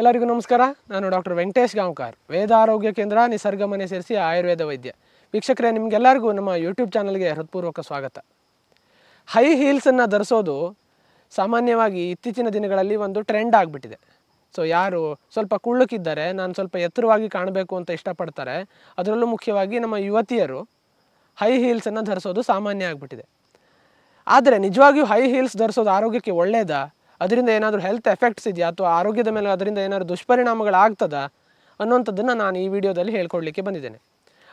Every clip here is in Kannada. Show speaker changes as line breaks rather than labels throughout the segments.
ಎಲ್ಲರಿಗೂ ನಮಸ್ಕಾರ ನಾನು ಡಾಕ್ಟರ್ ವೆಂಕಟೇಶ್ ಗಾಂವ್ಕರ್ ವೇದ ಆರೋಗ್ಯ ಕೇಂದ್ರ ನಿಸರ್ಗ ಮನೆ ಸೇರಿಸಿ ಆಯುರ್ವೇದ ವೈದ್ಯ ವೀಕ್ಷಕರೇ ನಿಮಗೆಲ್ಲರಿಗೂ ನಮ್ಮ ಯೂಟ್ಯೂಬ್ ಚಾನಲ್ಗೆ ಹೃತ್ಪೂರ್ವಕ ಸ್ವಾಗತ ಹೈ ಹೀಲ್ಸನ್ನು ಧರಿಸೋದು ಸಾಮಾನ್ಯವಾಗಿ ಇತ್ತೀಚಿನ ದಿನಗಳಲ್ಲಿ ಒಂದು ಟ್ರೆಂಡ್ ಆಗಿಬಿಟ್ಟಿದೆ ಸೊ ಯಾರು ಸ್ವಲ್ಪ ಕುಳ್ಳುಕಿದ್ದಾರೆ ನಾನು ಸ್ವಲ್ಪ ಎತ್ತರವಾಗಿ ಕಾಣಬೇಕು ಅಂತ ಇಷ್ಟಪಡ್ತಾರೆ ಅದರಲ್ಲೂ ಮುಖ್ಯವಾಗಿ ನಮ್ಮ ಯುವತಿಯರು ಹೈ ಹೀಲ್ಸನ್ನು ಧರಿಸೋದು ಸಾಮಾನ್ಯ ಆಗಿಬಿಟ್ಟಿದೆ ಆದರೆ ನಿಜವಾಗಿಯೂ ಹೈ ಹೀಲ್ಸ್ ಧರಿಸೋದು ಆರೋಗ್ಯಕ್ಕೆ ಒಳ್ಳೆಯದಾ ಅದರಿಂದ ಏನಾದರೂ ಹೆಲ್ತ್ ಎಫೆಕ್ಟ್ಸ್ ಇದೆಯಾ ಅಥವಾ ಆರೋಗ್ಯದ ಮೇಲೆ ಅದರಿಂದ ಏನಾದರೂ ದುಷ್ಪರಿಣಾಮಗಳಾಗ್ತದ ಅನ್ನುವಂಥದ್ದನ್ನು ನಾನು ಈ ವಿಡಿಯೋದಲ್ಲಿ ಹೇಳ್ಕೊಡ್ಲಿಕ್ಕೆ ಬಂದಿದ್ದೇನೆ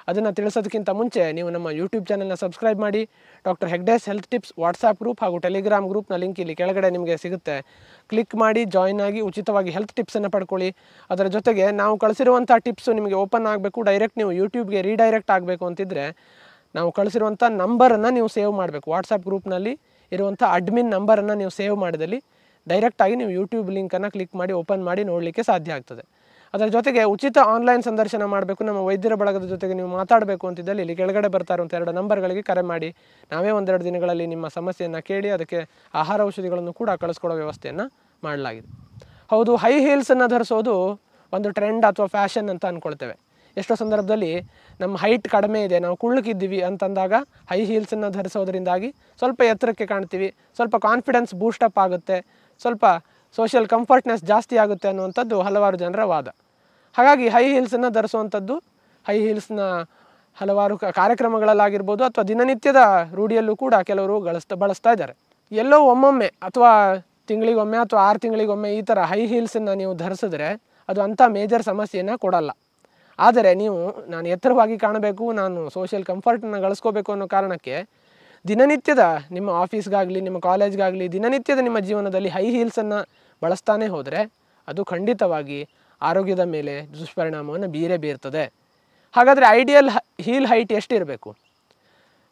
ಅದನ್ನು ತಿಳಿಸೋದಕ್ಕಿಂತ ಮುಂಚೆ ನೀವು ನಮ್ಮ ಯೂಟ್ಯೂಬ್ ಚಾನಲ್ನ ಸಬ್ಸ್ಕ್ರೈಬ್ ಮಾಡಿ doctor Hegde's health tips WhatsApp group ಹಾಗೂ ಟೆಲಿಗ್ರಾಮ್ ಗ್ರೂಪ್ನ ಲಿಂಕ್ ಇಲ್ಲಿ ಕೆಳಗಡೆ ನಿಮಗೆ ಸಿಗುತ್ತೆ ಕ್ಲಿಕ್ ಮಾಡಿ ಜಾಯ್ನ್ ಆಗಿ ಉಚಿತವಾಗಿ ಹೆಲ್ತ್ ಟಿಪ್ಸನ್ನು ಪಡ್ಕೊಳ್ಳಿ ಅದರ ಜೊತೆಗೆ ನಾವು ಕಳಿಸಿರುವಂಥ ಟಿಪ್ಸು ನಿಮಗೆ ಓಪನ್ ಆಗಬೇಕು ಡೈರೆಕ್ಟ್ ನೀವು ಯೂಟ್ಯೂಬ್ಗೆ ರೀಡೈರೆಕ್ಟ್ ಆಗಬೇಕು ಅಂತಿದ್ದರೆ ನಾವು ಕಳಿಸಿರುವಂಥ ನಂಬರನ್ನು ನೀವು ಸೇವ್ ಮಾಡಬೇಕು ವಾಟ್ಸಪ್ ಗ್ರೂಪ್ನಲ್ಲಿ ಇರುವಂಥ ಅಡ್ಮಿನ್ ನಂಬರನ್ನು ನೀವು ಸೇವ್ ಮಾಡಿದಲ್ಲಿ ಡೈರೆಕ್ಟಾಗಿ ನೀವು ಯೂಟ್ಯೂಬ್ ಲಿಂಕನ್ನು ಕ್ಲಿಕ್ ಮಾಡಿ ಓಪನ್ ಮಾಡಿ ನೋಡಲಿಕ್ಕೆ ಸಾಧ್ಯ ಆಗ್ತದೆ ಅದರ ಜೊತೆಗೆ ಉಚಿತ ಆನ್ಲೈನ್ ಸಂದರ್ಶನ ಮಾಡಬೇಕು ನಮ್ಮ ವೈದ್ಯರ ಬಳಗದ ಜೊತೆಗೆ ನೀವು ಮಾತಾಡಬೇಕು ಅಂತಿದ್ದಲ್ಲಿ ಇಲ್ಲಿ ಕೆಳಗಡೆ ಬರ್ತಾ ಇರುವಂಥ ಎರಡು ನಂಬರ್ಗಳಿಗೆ ಕರೆ ಮಾಡಿ ನಾವೇ ಒಂದೆರಡು ದಿನಗಳಲ್ಲಿ ನಿಮ್ಮ ಸಮಸ್ಯೆಯನ್ನು ಕೇಳಿ ಅದಕ್ಕೆ ಆಹಾರ ಔಷಧಿಗಳನ್ನು ಕೂಡ ಕಳಿಸ್ಕೊಡೋ ವ್ಯವಸ್ಥೆಯನ್ನು ಮಾಡಲಾಗಿದೆ ಹೌದು ಹೈ ಹೀಲ್ಸನ್ನು ಧರಿಸೋದು ಒಂದು ಟ್ರೆಂಡ್ ಅಥವಾ ಫ್ಯಾಷನ್ ಅಂತ ಅಂದ್ಕೊಳ್ತೇವೆ ಎಷ್ಟೋ ಸಂದರ್ಭದಲ್ಲಿ ನಮ್ಮ ಹೈಟ್ ಕಡಿಮೆ ಇದೆ ನಾವು ಕುಳ್ಳಕ್ಕಿದ್ದೀವಿ ಅಂತಂದಾಗ ಹೈ ಹೀಲ್ಸನ್ನು ಧರಿಸೋದ್ರಿಂದಾಗಿ ಸ್ವಲ್ಪ ಎತ್ತರಕ್ಕೆ ಕಾಣ್ತೀವಿ ಸ್ವಲ್ಪ ಕಾನ್ಫಿಡೆನ್ಸ್ ಬೂಸ್ಟಪ್ ಆಗುತ್ತೆ ಸ್ವಲ್ಪ ಸೋಷಿಯಲ್ ಕಂಫರ್ಟ್ನೆಸ್ ಜಾಸ್ತಿ ಆಗುತ್ತೆ ಅನ್ನುವಂಥದ್ದು ಹಲವಾರು ಜನರ ವಾದ ಹಾಗಾಗಿ ಹೈ ಹೀಲ್ಸನ್ನು ಧರಿಸುವಂಥದ್ದು ಹೈ ಹೀಲ್ಸ್ನ ಹಲವಾರು ಕಾರ್ಯಕ್ರಮಗಳಲ್ಲಾಗಿರ್ಬೋದು ಅಥವಾ ದಿನನಿತ್ಯದ ರೂಢಿಯಲ್ಲೂ ಕೂಡ ಕೆಲವರು ಗಳಿಸ್ತಾ ಬಳಸ್ತಾ ಇದ್ದಾರೆ ಎಲ್ಲೋ ಒಮ್ಮೊಮ್ಮೆ ಅಥವಾ ತಿಂಗಳಿಗೊಮ್ಮೆ ಅಥವಾ ಆರು ತಿಂಗಳಿಗೊಮ್ಮೆ ಈ ಥರ ಹೈ ಹೀಲ್ಸನ್ನು ನೀವು ಧರಿಸಿದ್ರೆ ಅದು ಅಂಥ ಮೇಜರ್ ಸಮಸ್ಯೆಯನ್ನು ಕೊಡಲ್ಲ ಆದರೆ ನೀವು ನಾನು ಎತ್ತರವಾಗಿ ಕಾಣಬೇಕು ನಾನು ಸೋಷಿಯಲ್ ಕಂಫರ್ಟನ್ನು ಗಳಿಸ್ಕೋಬೇಕು ಅನ್ನೋ ಕಾರಣಕ್ಕೆ ದಿನನಿತ್ಯದ ನಿಮ್ಮ ಆಫೀಸ್ಗಾಗಲಿ ನಿಮ್ಮ ಕಾಲೇಜ್ಗಾಗಲಿ ದಿನನಿತ್ಯದ ನಿಮ್ಮ ಜೀವನದಲ್ಲಿ ಹೈ ಹೀಲ್ಸನ್ನು ಬಳಸ್ತಾನೆ ಹೋದರೆ ಅದು ಖಂಡಿತವಾಗಿ ಆರೋಗ್ಯದ ಮೇಲೆ ದುಷ್ಪರಿಣಾಮವನ್ನು ಬೀರೇ ಬೀರ್ತದೆ ಹಾಗಾದರೆ ಐಡಿಯಲ್ ಹೀಲ್ ಹೈಟ್ ಎಷ್ಟಿರಬೇಕು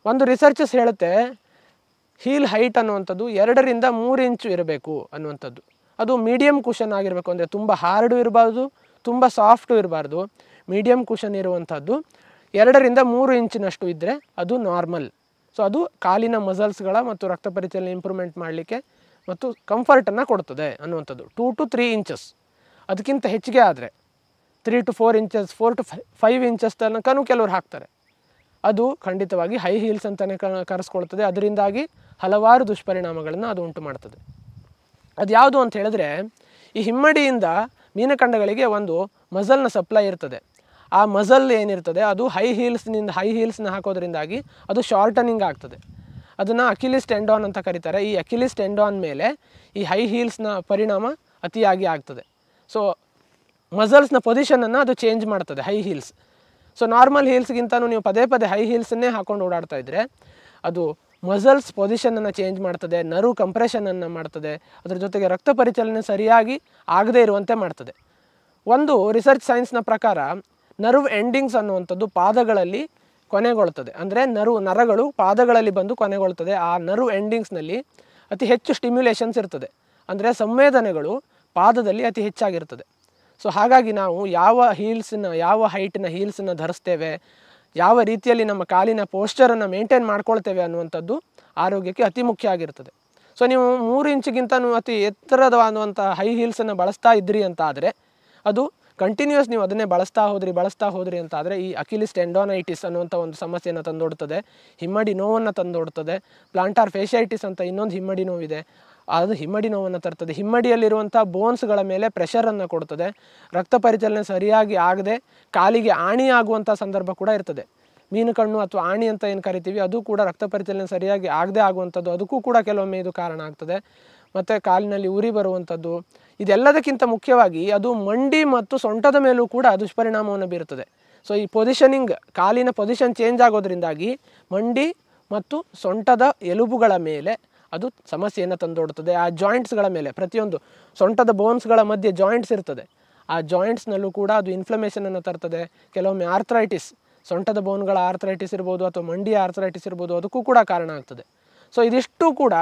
ಒಂದು ರಿಸರ್ಚಸ್ ಹೇಳುತ್ತೆ ಹೀಲ್ ಹೈಟ್ ಅನ್ನುವಂಥದ್ದು ಎರಡರಿಂದ ಮೂರು ಇಂಚು ಇರಬೇಕು ಅನ್ನುವಂಥದ್ದು ಅದು ಮೀಡಿಯಂ ಕುಷನ್ ಆಗಿರಬೇಕು ಅಂದರೆ ತುಂಬ ಹಾರ್ಡು ಇರಬಾರ್ದು ತುಂಬ ಸಾಫ್ಟು ಇರಬಾರ್ದು ಮೀಡಿಯಂ ಕುಷನ್ ಇರುವಂಥದ್ದು ಎರಡರಿಂದ ಮೂರು ಇಂಚಿನಷ್ಟು ಇದ್ದರೆ ಅದು ನಾರ್ಮಲ್ ಸೊ ಅದು ಕಾಲಿನ ಮಸಲ್ಸ್ಗಳ ಮತ್ತು ರಕ್ತ ಪರಿಚಲನೆ ಇಂಪ್ರೂವ್ಮೆಂಟ್ ಮಾಡಲಿಕ್ಕೆ ಮತ್ತು ಕಂಫರ್ಟನ್ನು ಕೊಡ್ತದೆ ಅನ್ನುವಂಥದ್ದು ಟೂ ಟು ತ್ರೀ ಇಂಚಸ್ ಅದಕ್ಕಿಂತ ಹೆಚ್ಚಿಗೆ ಆದರೆ three to four inches four to five inches ತನಕನೂ ಕೆಲವರು ಹಾಕ್ತಾರೆ ಅದು ಖಂಡಿತವಾಗಿ ಹೈ ಹೀಲ್ಸ್ ಅಂತಲೇ ಕರೆಸ್ಕೊಳ್ತದೆ ಅದರಿಂದಾಗಿ ಹಲವಾರು ದುಷ್ಪರಿಣಾಮಗಳನ್ನು ಅದು ಉಂಟು ಮಾಡ್ತದೆ ಅದು ಯಾವುದು ಅಂತ ಹೇಳಿದ್ರೆ ಈ ಹಿಮ್ಮಡಿಯಿಂದ ಮೀನಖಂಡಗಳಿಗೆ ಒಂದು ಮಸಲ್ನ ಸಪ್ಲೈ ಇರ್ತದೆ ಆ ಮಸಲ್ ಏನಿರ್ತದೆ ಅದು ಹೈ ಹೀಲ್ಸ್ನಿಂದ ಹೈ ಹೀಲ್ಸ್ನ ಹಾಕೋದ್ರಿಂದಾಗಿ ಅದು ಶಾರ್ಟನಿಂಗ್ ಆಗ್ತದೆ ಅದನ್ನು ಅಕಿಲಿಸ್ ಟೆಂಡಾನ್ ಅಂತ ಕರೀತಾರೆ ಈ ಅಕಿಲಿಸ್ ಟೆಂಡಾನ್ ಮೇಲೆ ಈ ಹೈ ಹೀಲ್ಸ್ನ ಪರಿಣಾಮ ಅತಿಯಾಗಿ ಆಗ್ತದೆ ಸೊ ಮಸಲ್ಸ್ನ ಪೊಸಿಷನನ್ನು ಅದು ಚೇಂಜ್ ಮಾಡ್ತದೆ ಹೈ ಹೀಲ್ಸ್ ಸೊ ನಾರ್ಮಲ್ ಹೀಲ್ಸ್ಗಿಂತಲೂ ನೀವು ಪದೇ ಪದೇ ಹೈ ಹೀಲ್ಸನ್ನೇ ಹಾಕೊಂಡು ಓಡಾಡ್ತಾ ಇದ್ದರೆ ಅದು ಮಸಲ್ಸ್ ಪೊಸಿಷನನ್ನು ಚೇಂಜ್ ಮಾಡ್ತದೆ ನರು ಕಂಪ್ರೆಷನನ್ನು ಮಾಡ್ತದೆ ಅದ್ರ ಜೊತೆಗೆ ರಕ್ತ ಪರಿಚಲನೆ ಸರಿಯಾಗಿ ಆಗದೇ ಇರುವಂತೆ ಮಾಡ್ತದೆ ಒಂದು ರಿಸರ್ಚ್ ಸೈನ್ಸ್ನ ಪ್ರಕಾರ ನರ್ವ್ ಎಂಡಿಂಗ್ಸ್ ಅನ್ನುವಂಥದ್ದು ಪಾದಗಳಲ್ಲಿ ಕೊನೆಗೊಳ್ತದೆ ಅಂದರೆ ನರ್ವ್ ನರಗಳು ಪಾದಗಳಲ್ಲಿ ಬಂದು ಕೊನೆಗೊಳ್ತದೆ ಆ ನರ್ವ್ ಎಂಡಿಂಗ್ಸ್ನಲ್ಲಿ ಅತಿ ಹೆಚ್ಚು ಸ್ಟಿಮ್ಯುಲೇಷನ್ಸ್ ಇರ್ತದೆ ಅಂದರೆ ಸಂವೇದನೆಗಳು ಪಾದದಲ್ಲಿ ಅತಿ ಹೆಚ್ಚಾಗಿರ್ತದೆ ಸೊ ಹಾಗಾಗಿ ನಾವು ಯಾವ ಹೀಲ್ಸನ್ನ ಯಾವ ಹೈಟಿನ ಹೀಲ್ಸನ್ನು ಧರಿಸ್ತೇವೆ ಯಾವ ರೀತಿಯಲ್ಲಿ ನಮ್ಮ ಕಾಲಿನ ಪೋಸ್ಚರನ್ನು ಮೇಂಟೈನ್ ಮಾಡ್ಕೊಳ್ತೇವೆ ಅನ್ನುವಂಥದ್ದು ಆರೋಗ್ಯಕ್ಕೆ ಅತಿ ಮುಖ್ಯ ಆಗಿರ್ತದೆ ಸೊ ನೀವು ಮೂರು ಇಂಚಿಗಿಂತ ಅತಿ ಎತ್ತರದ ಅನ್ನುವಂಥ ಹೈ ಹೀಲ್ಸನ್ನು ಬಳಸ್ತಾ ಇದ್ರಿ ಅಂತ ಆದರೆ ಅದು ಕಂಟಿನ್ಯೂಸ್ ನೀವು ಅದನ್ನೇ ಬಳಸ್ತಾ ಹೋದ್ರಿ ಬಳಸ್ತಾ ಹೋದ್ರಿ ಅಂತ ಆದರೆ ಈ ಅಕಿಲಿಸ್ ಟೆಂಡೋನೈಟಿಸ್ ಅನ್ನುವಂಥ ಒಂದು ಸಮಸ್ಯೆಯನ್ನು ತಂದೊಡ್ತದೆ ಹಿಮ್ಮಡಿ ನೋವನ್ನು ತಂದೊಡ್ತದೆ ಪ್ಲಾಂಟಾರ್ ಫೇಷಿಯೈಟಿಸ್ ಅಂತ ಇನ್ನೊಂದು ಹಿಮ್ಮಡಿ ನೋವಿದೆ ಅದು ಹಿಮ್ಮಡಿ ನೋವನ್ನು ತರ್ತದೆ ಹಿಮ್ಮಡಿಯಲ್ಲಿರುವಂಥ ಬೋನ್ಸ್ಗಳ ಮೇಲೆ ಪ್ರೆಷರನ್ನು ಕೊಡ್ತದೆ ರಕ್ತ ಪರಿಚಲನೆ ಸರಿಯಾಗಿ ಆಗದೆ ಕಾಲಿಗೆ ಆಣಿ ಆಗುವಂಥ ಸಂದರ್ಭ ಕೂಡ ಇರ್ತದೆ ಮೀನು ಕಣ್ಣು ಅಥವಾ ಆಣಿ ಅಂತ ಏನು ಕರಿತೀವಿ ಅದು ಕೂಡ ರಕ್ತ ಪರಿಚಲನೆ ಸರಿಯಾಗಿ ಆಗದೆ ಆಗುವಂಥದ್ದು ಅದಕ್ಕೂ ಕೂಡ ಕೆಲವೊಮ್ಮೆ ಇದು ಕಾರಣ ಆಗ್ತದೆ ಮತ್ತು ಕಾಲಿನಲ್ಲಿ ಉರಿ ಬರುವಂಥದ್ದು ಇದೆಲ್ಲದಕ್ಕಿಂತ ಮುಖ್ಯವಾಗಿ ಅದು ಮಂಡಿ ಮತ್ತು ಸೊಂಟದ ಮೇಲೂ ಕೂಡ ದುಷ್ಪರಿಣಾಮವನ್ನು ಬೀರುತ್ತದೆ ಸೊ ಈ ಪೊಸಿಷನಿಂಗ್ ಕಾಲಿನ ಪೊಸಿಷನ್ ಚೇಂಜ್ ಆಗೋದ್ರಿಂದಾಗಿ ಮಂಡಿ ಮತ್ತು ಸೊಂಟದ ಎಲುಬುಗಳ ಮೇಲೆ ಅದು ಸಮಸ್ಯೆಯನ್ನು ತಂದೊಡುತ್ತದೆ ಆ ಜಾಯಿಂಟ್ಸ್ಗಳ ಮೇಲೆ ಪ್ರತಿಯೊಂದು ಸೊಂಟದ ಬೋನ್ಸ್ಗಳ ಮಧ್ಯೆ ಜಾಯಿಂಟ್ಸ್ ಇರ್ತದೆ ಆ ಜಾಯಿಂಟ್ಸ್ನಲ್ಲೂ ಕೂಡ ಅದು ಇನ್ಫ್ಲಮೇಷನನ್ನು ತರ್ತದೆ ಕೆಲವೊಮ್ಮೆ ಆರ್ಥ್ರೈಟಿಸ್ ಸೊಂಟದ ಬೋನ್ಗಳ ಆರ್ಥ್ರೈಟಿಸ್ ಇರ್ಬೋದು ಅಥವಾ ಮಂಡಿ ಆರ್ಥ್ರೈಟಿಸ್ ಇರ್ಬೋದು ಅದಕ್ಕೂ ಕೂಡ ಕಾರಣ ಆಗ್ತದೆ ಸೊ ಇದಿಷ್ಟು ಕೂಡ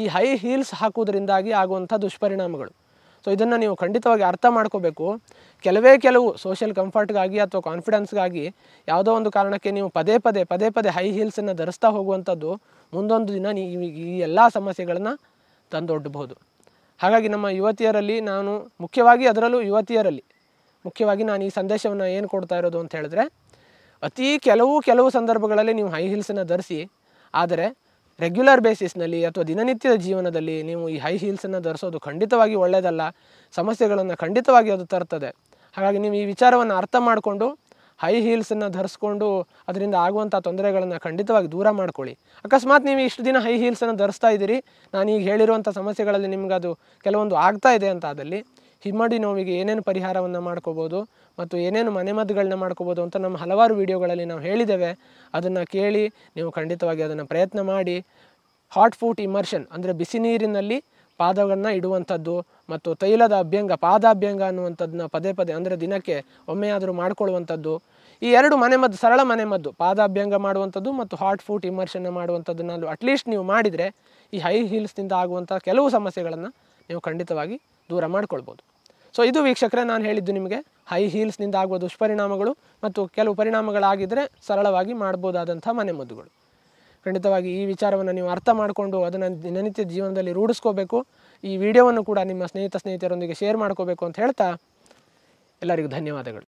ಈ ಹೈ ಹೀಲ್ಸ್ ಹಾಕೋದ್ರಿಂದಾಗಿ ಆಗುವಂಥ ದುಷ್ಪರಿಣಾಮಗಳು ಸೊ ಇದನ್ನು ನೀವು ಖಂಡಿತವಾಗಿ ಅರ್ಥ ಮಾಡ್ಕೋಬೇಕು ಕೆಲವೇ ಕೆಲವು ಸೋಷಿಯಲ್ ಕಂಫರ್ಟ್ಗಾಗಿ ಅಥವಾ ಕಾನ್ಫಿಡೆನ್ಸ್ಗಾಗಿ ಯಾವುದೋ ಒಂದು ಕಾರಣಕ್ಕೆ ನೀವು ಪದೇ ಪದೇ ಪದೇ ಪದೇ ಹೈ ಹೀಲ್ಸನ್ನು ಧರಿಸ್ತಾ ಹೋಗುವಂಥದ್ದು ಮುಂದೊಂದು ದಿನ ನೀವು ಈ ಎಲ್ಲ ಸಮಸ್ಯೆಗಳನ್ನು ತಂದೊಡ್ಡಬಹುದು ಹಾಗಾಗಿ ನಮ್ಮ ಯುವತಿಯರಲ್ಲಿ ನಾನು ಮುಖ್ಯವಾಗಿ ಅದರಲ್ಲೂ ಯುವತಿಯರಲ್ಲಿ ಮುಖ್ಯವಾಗಿ ನಾನು ಈ ಸಂದೇಶವನ್ನು ಏನು ಕೊಡ್ತಾ ಇರೋದು ಅಂತ ಹೇಳಿದ್ರೆ ಅತಿ ಕೆಲವು ಕೆಲವು ಸಂದರ್ಭಗಳಲ್ಲಿ ನೀವು ಹೈ ಹೀಲ್ಸನ್ನು ಧರಿಸಿ ಆದರೆ ರೆಗ್ಯುಲರ್ ಬೇಸಿಸ್ನಲ್ಲಿ ಅಥವಾ ದಿನನಿತ್ಯದ ಜೀವನದಲ್ಲಿ ನೀವು ಈ ಹೈ ಹೀಲ್ಸನ್ನು ಧರಿಸೋದು ಖಂಡಿತವಾಗಿ ಒಳ್ಳೆಯದಲ್ಲ ಸಮಸ್ಯೆಗಳನ್ನು ಖಂಡಿತವಾಗಿ ಅದು ತರ್ತದೆ ಹಾಗಾಗಿ ನೀವು ಈ ವಿಚಾರವನ್ನು ಅರ್ಥ ಮಾಡಿಕೊಂಡು ಹೈ ಹೀಲ್ಸನ್ನು ಧರಿಸ್ಕೊಂಡು ಅದರಿಂದ ಆಗುವಂಥ ತೊಂದರೆಗಳನ್ನು ಖಂಡಿತವಾಗಿ ದೂರ ಮಾಡ್ಕೊಳ್ಳಿ ಅಕಸ್ಮಾತ್ ನೀವು ಇಷ್ಟು ದಿನ ಹೈ ಹೀಲ್ಸನ್ನು ಧರಿಸ್ತಾ ಇದ್ದೀರಿ ನಾನು ಈಗ ಹೇಳಿರುವಂಥ ಸಮಸ್ಯೆಗಳಲ್ಲಿ ನಿಮ್ಗೆ ಅದು ಕೆಲವೊಂದು ಆಗ್ತಾ ಇದೆ ಅಂತ ಅಂತಾದಲ್ಲಿ ಹಿಮ್ಮಡಿ ನೋವಿಗೆ ಏನೇನು ಪರಿಹಾರವನ್ನು ಮಾಡ್ಕೋಬೋದು ಮತ್ತು ಏನೇನು ಮನೆಮದ್ದುಗಳನ್ನ ಮಾಡ್ಕೋಬೋದು ಅಂತ ನಮ್ಮ ಹಲವಾರು ವೀಡಿಯೋಗಳಲ್ಲಿ ನಾವು ಹೇಳಿದ್ದೇವೆ ಅದನ್ನು ಕೇಳಿ ನೀವು ಖಂಡಿತವಾಗಿ ಅದನ್ನು ಪ್ರಯತ್ನ ಮಾಡಿ ಹಾಟ್ ಫೂಟ್ ಇಮರ್ಷನ್ ಅಂದರೆ ಬಿಸಿ ನೀರಿನಲ್ಲಿ ಪಾದವನ್ನು ಇಡುವಂಥದ್ದು ಮತ್ತು ತೈಲದ ಅಭ್ಯಂಗ ಪಾದಾಭ್ಯಂಗ ಅನ್ನುವಂಥದ್ದನ್ನ ಪದೇ ಪದೇ ಅಂದರೆ ದಿನಕ್ಕೆ ಒಮ್ಮೆಯಾದರೂ ಮಾಡಿಕೊಳ್ಳುವಂಥದ್ದು ಈ ಎರಡು ಮನೆಮದ್ದು ಸರಳ ಮನೆಮದ್ದು ಪಾದಾಭ್ಯಂಗ ಮಾಡುವಂಥದ್ದು ಮತ್ತು ಹಾಟ್ ಫೂಟ್ ಇಮರ್ಷನ್ನ ಮಾಡುವಂಥದ್ದನ್ನ ಅಟ್ಲೀಸ್ಟ್ ನೀವು ಮಾಡಿದರೆ ಈ ಹೈ ಹೀಲ್ಸ್ನಿಂದ ಆಗುವಂಥ ಕೆಲವು ಸಮಸ್ಯೆಗಳನ್ನು ನೀವು ಖಂಡಿತವಾಗಿ ದೂರ ಮಾಡ್ಕೊಳ್ಬೋದು ಸೊ ಇದು ವೀಕ್ಷಕರೇ ನಾನು ಹೇಳಿದ್ದು ನಿಮಗೆ ಹೈ ಹೀಲ್ಸ್ನಿಂದ ಆಗುವ ದುಷ್ಪರಿಣಾಮಗಳು ಮತ್ತು ಕೆಲವು ಪರಿಣಾಮಗಳಾಗಿದ್ದರೆ ಸರಳವಾಗಿ ಮಾಡ್ಬೋದಾದಂಥ ಮನೆಮದ್ದುಗಳು ಖಂಡಿತವಾಗಿ ಈ ವಿಚಾರವನ್ನು ನೀವು ಅರ್ಥ ಮಾಡಿಕೊಂಡು ಅದನ್ನು ದಿನನಿತ್ಯ ಜೀವನದಲ್ಲಿ ರೂಢಿಸ್ಕೋಬೇಕು ಈ ವಿಡಿಯೋವನ್ನು ಕೂಡ ನಿಮ್ಮ ಸ್ನೇಹಿತ ಸ್ನೇಹಿತರೊಂದಿಗೆ ಶೇರ್ ಮಾಡ್ಕೋಬೇಕು ಅಂತ ಹೇಳ್ತಾ ಎಲ್ಲರಿಗೂ ಧನ್ಯವಾದಗಳು